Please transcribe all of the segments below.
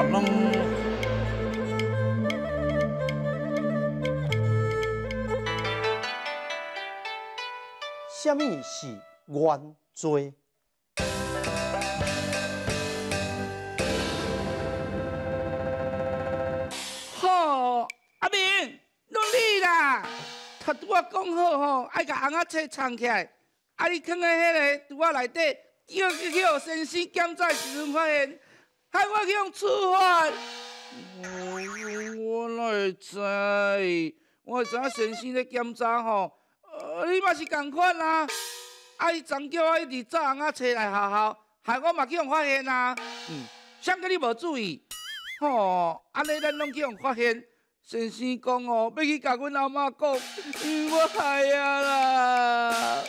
什么？是原罪？好，阿明，努力啦！头拄我讲好吼，爱给红啊书藏起来，你藏在迄个桌啊里底，叫去去先生检查时阵发现。害我去用处罚？我来知，我知影先生咧检查吼，你嘛是共款啦。啊，伊昨叫我一直早晏啊，找来校校，害我嘛去用发现啊。嗯，倽叫你无注意，吼，安尼咱拢去用发现。先生讲哦，要去甲阮阿妈讲，我害啊啦。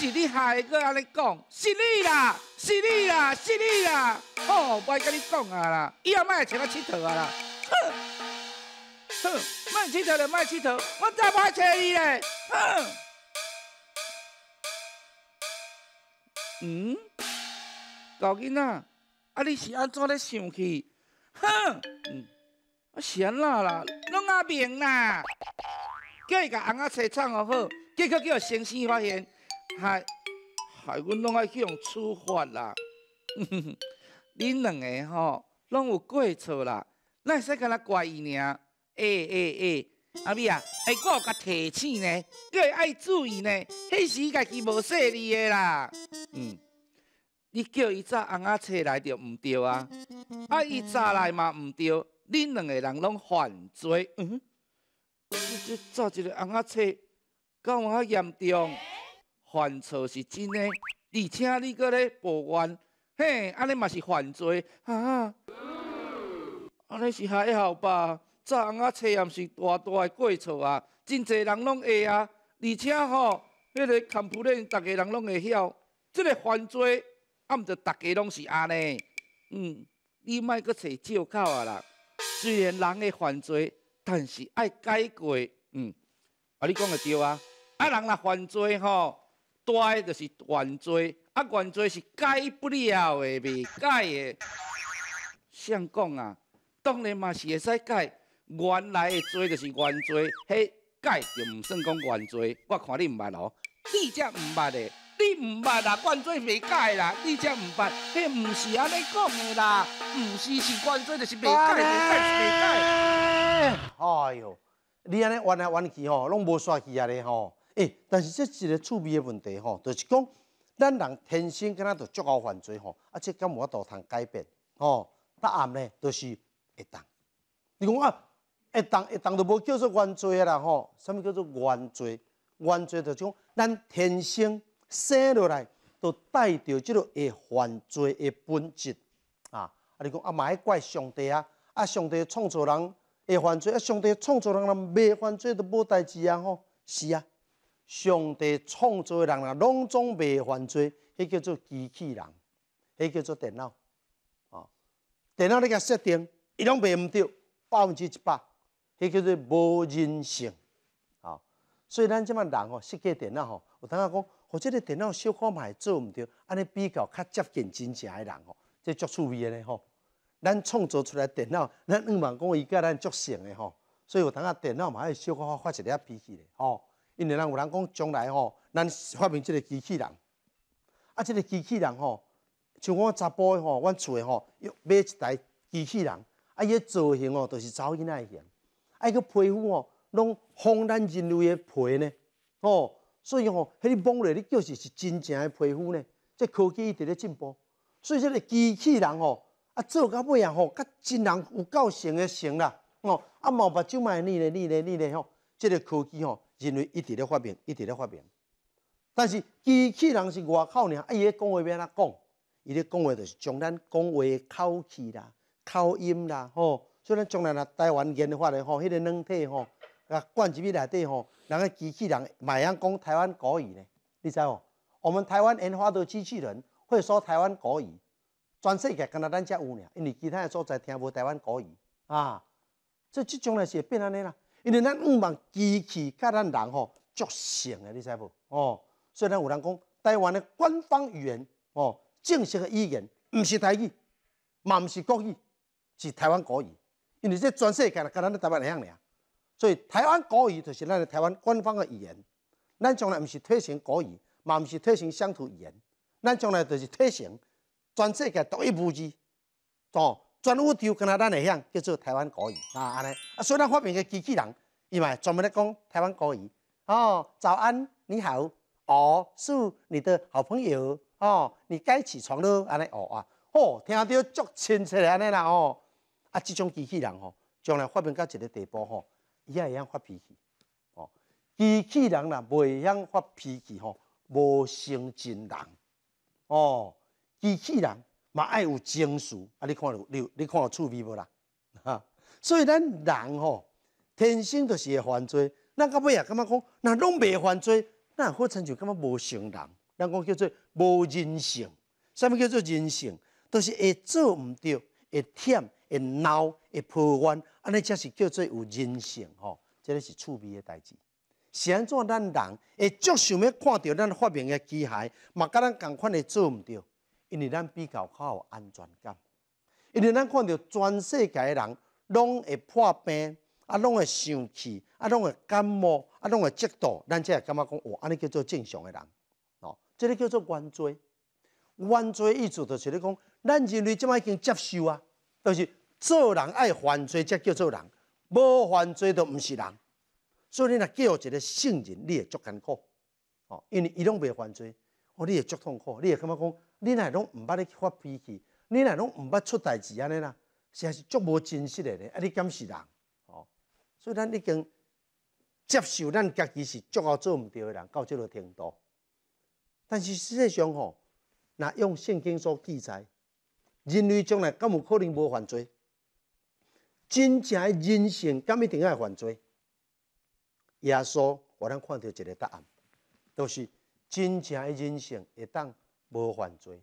是你害个，我咧讲，是你啦，是你啦，是你啦！好，袂甲你讲啊啦，以后莫来找我佚佗啊啦！哼哼，莫佚佗就莫佚佗，我早歹找你嘞！哼。嗯？狗囡仔，啊你是安怎咧生气？哼，我嫌啦啦，弄阿明啦，叫伊甲红仔菜创互好，结果叫先生发现。害害，阮拢爱去用处罚啦。恁两个吼，拢有过错啦，咱会使干哪怪伊尔？哎哎哎，阿咪啊，我有甲提醒呢，个爱注意呢。迄时家己无说你个啦，嗯，你叫伊早红仔车来就毋对啊，啊，伊早来嘛毋对，恁两个人拢犯罪，嗯，你做一个红仔车够有较严重。犯错是真的，而且你搁咧抱怨，嘿，安尼嘛是犯罪，啊，安尼是还好吧？昨昏啊，测验是大大诶过错啊，真侪人拢会啊，而且吼，迄个坎普顿，逐个人拢会晓，即个犯罪，啊，毋着逐家拢是安尼，嗯，你莫搁找借口啊啦。虽然人会犯罪，但是爱改过，嗯，啊，你讲诶对啊，啊，人若犯罪吼。大就是原罪，啊，原罪是改不了的，未改的。相讲啊，当然嘛是会使改，原来的罪就是原罪，嘿，改就毋算讲原罪。我看你毋捌哦，你才毋捌的，你毋捌啊，原罪未改啦，你才毋捌，迄毋是安尼讲的啦，毋是是原罪，就是未改，未改，未改。哎呦，你安尼弯来弯去吼，拢无煞去啊咧吼。诶，但是即是一个趣味诶问题吼，就是讲咱人天生敢若着足够犯罪吼，啊，且敢无法度通改变吼，答案呢就是会当。你讲啊，会当会当就无叫做原罪诶啦吼。啥物叫做原罪？原罪就讲咱天生生落来都带着即落会犯罪诶本质啊。啊，你讲嘛爱怪上帝啊，啊上帝创造人会犯罪，啊上帝创造人若袂犯罪就无代志啊吼。是啊。上帝创造的人啊，拢总未犯罪，迄叫做机器人，迄叫做电脑，哦，电脑你甲设定，伊拢未毋对，百分之一百，迄叫做无人性，哦，所以咱即满人吼，设计电脑吼，有通仔讲，或者个电脑小可嘛会做毋对，安尼比较较接近真正诶人吼，即足趣味诶吼，咱创造出来电脑，咱唔盲讲伊甲咱足像诶吼，所以有通仔电脑嘛会小可发一粒脾气咧，吼。因人咱有人讲，将来吼，咱发明即个机器人，啊，即个机器人吼，像我查甫吼，阮厝诶吼，买一台机器人，啊，伊造型吼，就是查照仔那型，啊，伊个皮肤吼，拢仿咱人类诶皮呢，哦，所以吼，迄个摸落，你就是是真正诶皮肤呢。即科技一直咧进步，所以说个机器人吼，啊，做到尾啊吼，甲真人有够像诶像啦，哦，啊毛目睭卖裂咧裂咧裂咧吼，即个科技吼。因为一直在发明，一直在发明，但是机器人是外口娘，伊咧讲话要安怎讲，伊咧讲话就是将咱讲话口气啦、口音啦，吼，所以咱将来若台湾研的咧，吼，迄个软体吼，啊，灌入去内底吼，人家机器人咪能讲台湾国语咧？你知无？我们台湾研发的机器人会说台湾国语，全世界敢若咱食有娘，因为其他所在听无台湾国语啊，所以这种咧是变安尼啦。因为咱毋嘛机器，甲咱人吼足神诶，你猜不？哦，所以有人讲，台湾的官方语言，哦，正式的语言，毋是台语，嘛毋是国语，是台湾国语。因为这全世界，甲咱台湾一样俩，所以台湾国语就是咱诶台湾官方的语言。咱将来毋是推行国语，嘛毋是推行乡土语言，咱将来就是推行全世界独一无二，懂？专务调跟他当内样叫做台湾国语啊，安尼啊，所以咱发明个机器人，伊嘛专门咧讲台湾国语。哦，早安，你好，我是你的好朋友。哦，你该起床了，安尼哦啊，哦，听到足亲切安尼啦哦。啊，即种机器人吼，将来发明到一个地步吼，伊也会晓发脾气。哦，机器人啦，未晓发脾气吼，无成真人。哦，机器人。嘛爱有情绪，啊！你看有，你你看有趣味无啦？啊！所以咱人吼，天生就是会犯罪。咱到尾也感觉讲，那拢未犯罪，那好亲像感觉无成人。咱讲叫做无人性。啥物叫做人性？都是会做毋对，会忝，会闹，会抱怨，安尼才是叫做有人性吼。即个是趣味诶代志。是安怎咱人，会足想要看到咱发明诶机械，嘛甲咱共款会做毋对。因为咱比较较有安全感，因为咱看到全世界人拢会破病，啊，拢会生气，啊，拢会感冒，啊，拢会嫉妒，咱即个感觉讲？哦，安尼叫做正常的人，哦，这个叫做原罪。原罪意思就是咧讲，咱人类即摆已经接受啊，就是做人爱犯罪才叫做人，无犯罪都毋是人。所以你若叫一个圣人，你会足艰苦，哦，因为伊拢袂犯罪。你会足痛苦，你会感觉讲，你若拢毋捌你发脾气，你若拢毋捌出代志安尼啦，实在是足无真实诶咧。啊，你讲是人，吼，所以咱已经接受咱家己是足后做毋对诶人到即个程度，但是事实上吼，若用圣经所记载，人类将来敢有可能无犯罪？真正人性敢一定爱犯罪？耶稣，我通看到一个答案，就是。真正的人性会当无犯罪，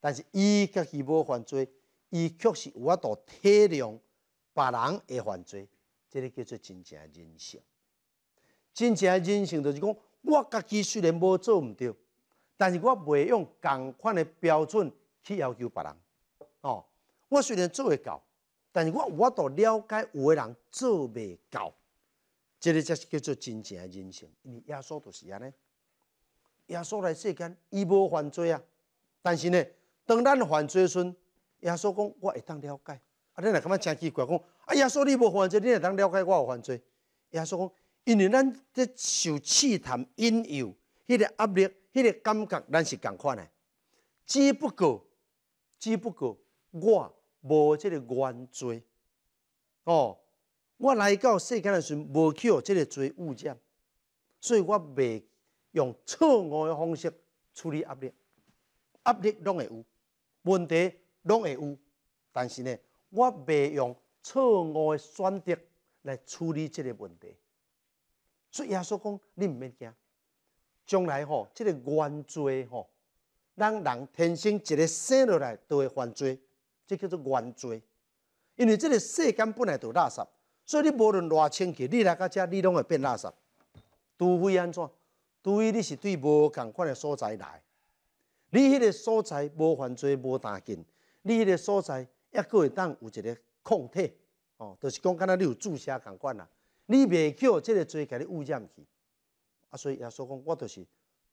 但是伊家己无犯罪，伊确实有法度体谅别人会犯罪，这个叫做真正的人性。真正的人性就是讲，我家己虽然无做毋对，但是我袂用共款的标准去要求别人。哦，我虽然做会到，但是我有法度了解有个人做袂到，这个才是叫做真正的人性。因为耶稣就是安尼。耶稣来世间，伊无犯罪啊！但是呢，当咱犯罪时，耶稣讲我会当了解。啊，恁也感觉真奇怪，讲啊，耶稣你无犯罪，你也当了解我有犯罪。耶稣讲，因为咱在受试探引诱，迄个压力、迄个感觉，咱是共款的。只不过，只不过我无即个原罪。哦，我来到世间时无去即个罪污染，所以我未。用错误的方式处理压力，压力拢会有，问题拢会有，但是呢，我未用错误的选择来处理这个问题。所以耶稣讲，你毋免惊，将来吼，这个原罪吼，咱人天生一个生落来都会犯罪，这叫做原罪。因为这个世间本来就垃圾，所以你无论偌清洁，你来到遮，你拢会变垃圾，除非安怎？对，你是对无共款的所在来，你迄个所在无犯罪、无大禁，你迄个所在抑佫会当有一个抗体，哦，就是讲敢若你有注射共款啦，你袂叫即个罪甲你污染去。啊，所以耶稣讲，我就是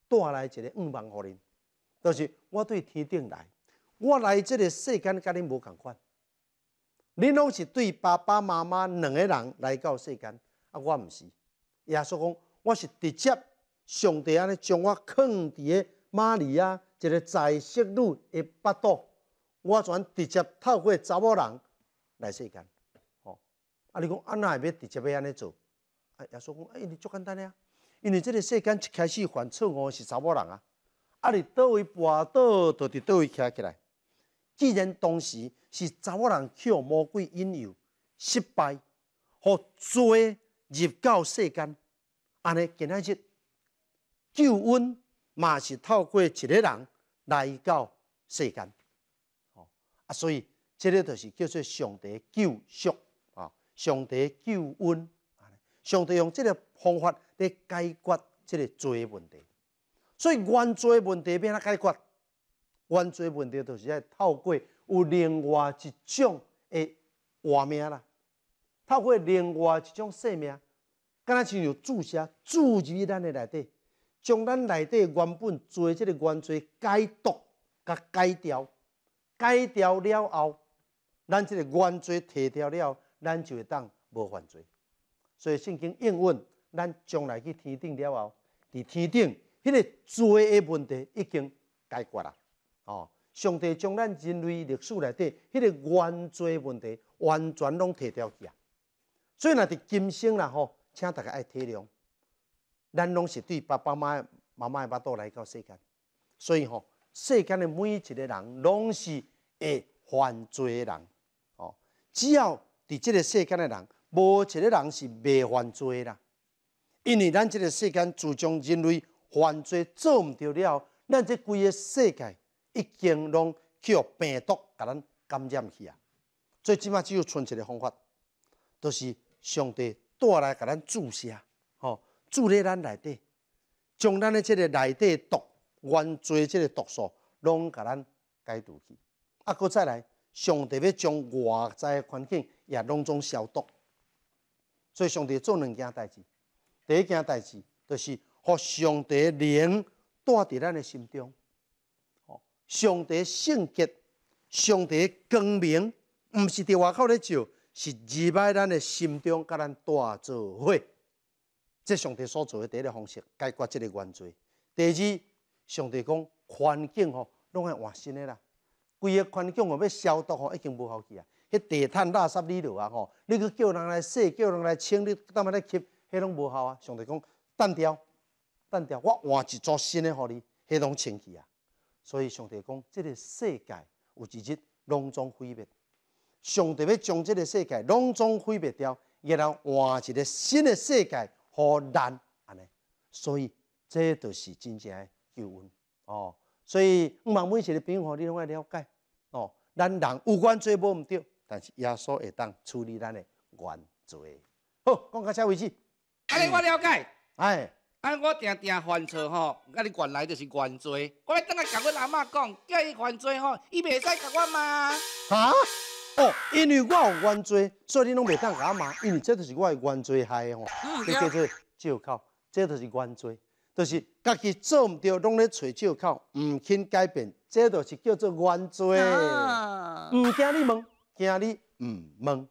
带来一个五万互人，就是我对天顶来，我来即个世间甲恁无共款，恁拢是对爸爸妈妈两个人来到世间，啊，我毋是，耶稣讲，我是直接。上帝安尼将我囥伫个马里亚一个再色女的腹肚，我全直接透过查某人来世间。哦，啊，你讲安若会要直接要安尼做。哎，耶稣讲哎，你足简单啊，因为即个世间一开始犯错误是查某人啊。啊，你倒位跋倒，就伫倒位徛起来。既然当时是查某人靠魔鬼引诱失败，互罪入到世间，安尼今仔日。救恩嘛是透过一个人来到世间，啊，所以这个就是叫做上帝救赎啊，上帝救恩，上帝用这个方法来解决这个罪的问题。所以原罪问题变哪解决？原罪问题就是透过有另外一种的活命啦，透过另外一种生命，敢若像有注射注入咱的内底。将咱内底原本做即个原罪解毒、甲解掉、解掉了后，咱即个原罪提掉了，咱就会当无犯罪。所以圣经应允，咱将来去天顶了后，伫天顶迄个罪的问题已经解决啦。哦，上帝将咱人类历史内底迄个原罪问题完全拢提掉去啊。所以若是今生啦吼，请大家爱体谅。咱拢是对爸爸妈妈、妈妈的巴肚来到世间，所以吼，世间的每一个人拢是会犯罪的人哦。只要伫即个世间的人，无一个人是袂犯罪啦。因为咱即个世间自从人类犯罪做毋到了咱即规个世界已经拢互病毒甲咱感染去啊。最起码只有剩一个方法，就是上帝带来甲咱注射哦。住咧咱内底，将咱的即个内底毒、原罪、即个毒素，拢甲咱解除去。啊，佫再来，上帝要将外在环境也拢总消毒。所以，上帝做两件代志。第一件代志，就是，互上帝灵带伫咱的心中。哦，上帝圣洁，上帝光明，毋是伫外口咧照，是入来咱的心中，甲咱带做伙。即上帝所做的第一个方式，解决即个原罪。第二，上帝讲环境吼，拢会换新的啦。规个环境吼要消毒吼，已经无好去啊。迄地毯垃圾你落啊，吼，你去叫人来洗，叫人来清，你那么咧吸，迄拢无好啊。上帝讲，单调，单调，我换一组新的，互你迄拢清气啊。所以上帝讲，即个世界有一日隆妆毁灭。上帝要将即个世界隆妆毁灭掉，然后换一个新的世界。河难？安尼，所以这就是真正的救恩哦。所以通万五千的饼盒你拢爱了解哦。咱人有原罪无毋对，但是耶稣会当处理咱的原罪。好，讲到这为止。安尼我了解。哎，尼我定定犯错吼，阿你原来就是原罪。我等下甲阮阿嬷讲，叫伊原罪吼，伊未使甲我骂。哎。哦，因为我有原罪，所以你拢未当我骂，因为这就是我的原罪害的吼，就叫做借口，这就是原罪，就是自己做毋到，拢咧找借口，不肯改变，这就是叫做原罪，唔惊你问，惊你毋问。